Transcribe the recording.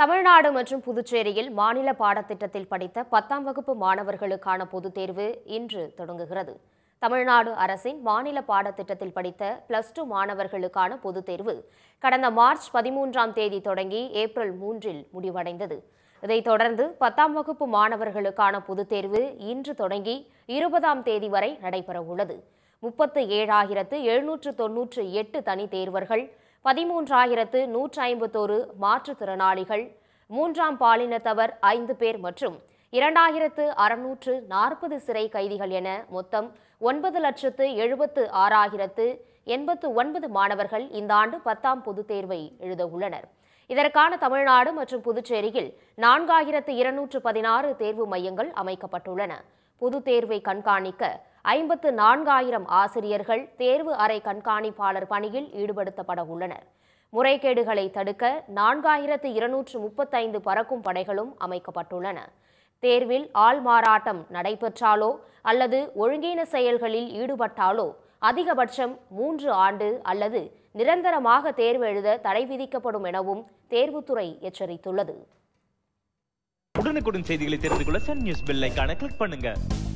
தமிழ்நாடு மற்றும் புதுச்சேரியில் மாநில பாடத்திட்டத்தில் படித்த பத்தாம் வகுப்பு மாணவர்களுக்கான பொதுத் தேர்வு இன்று தொடங்குகிறது தமிழ்நாடு அரசின் மாநில பாடத்திட்டத்தில் படித்த பிளஸ் டூ மாணவர்களுக்கான பொதுத் தேர்வு கடந்த மார்ச் பதிமூன்றாம் தேதி தொடங்கி ஏப்ரல் மூன்றில் முடிவடைந்தது இதைத் தொடர்ந்து பத்தாம் வகுப்பு மாணவர்களுக்கான பொதுத் தேர்வு இன்று தொடங்கி இருபதாம் தேதி வரை நடைபெறவுள்ளது முப்பத்து ஏழாயிரத்து எழுநூற்று தொன்னூற்று எட்டு தனி தேர்வர்கள் பதிமூன்றாயிரத்து நூற்றி ஐம்பத்தோரு மாற்றுத்திறனாளிகள் மூன்றாம் பாலினத்தவர் ஐந்து பேர் மற்றும் இரண்டாயிரத்து அறுநூற்று நாற்பது சிறை கைதிகள் என மொத்தம் ஒன்பது லட்சத்து எழுபத்து ஆறாயிரத்து எண்பத்து ஒன்பது மாணவர்கள் இந்த ஆண்டு பத்தாம் பொதுத் தேர்வை உள்ளனர் இதற்கான தமிழ்நாடு மற்றும் புதுச்சேரியில் நான்காயிரத்து இருநூற்று பதினாறு தேர்வு மையங்கள் அமைக்கப்பட்டுள்ளன பொதுத் தேர்வை கண்காணிக்க ஐம்பத்து நான்காயிரம் ஆசிரியர்கள் தேர்வு அறை கண்காணிப்பாளர் பணியில் ஈடுபடுத்தப்பட உள்ளனர் முறைகேடுகளை தடுக்க நான்காயிரத்து இருநூற்று முப்பத்தைந்து பறக்கும் படைகளும் அமைக்கப்பட்டுள்ளன தேர்வில் ஆள்மாறாட்டம் நடைபெற்றாலோ அல்லது ஒழுங்கீன செயல்களில் ஈடுபட்டாலோ அதிகபட்சம் மூன்று ஆண்டு அல்லது நிரந்தரமாக தேர்வு எழுத தடை விதிக்கப்படும் எனவும் தேர்வுத்துறை எச்சரித்துள்ளது உடனுக்குடன் செய்திகளை தெரிந்து கொள்ள சன் நியூஸ் கிளிக் பண்ணுங்க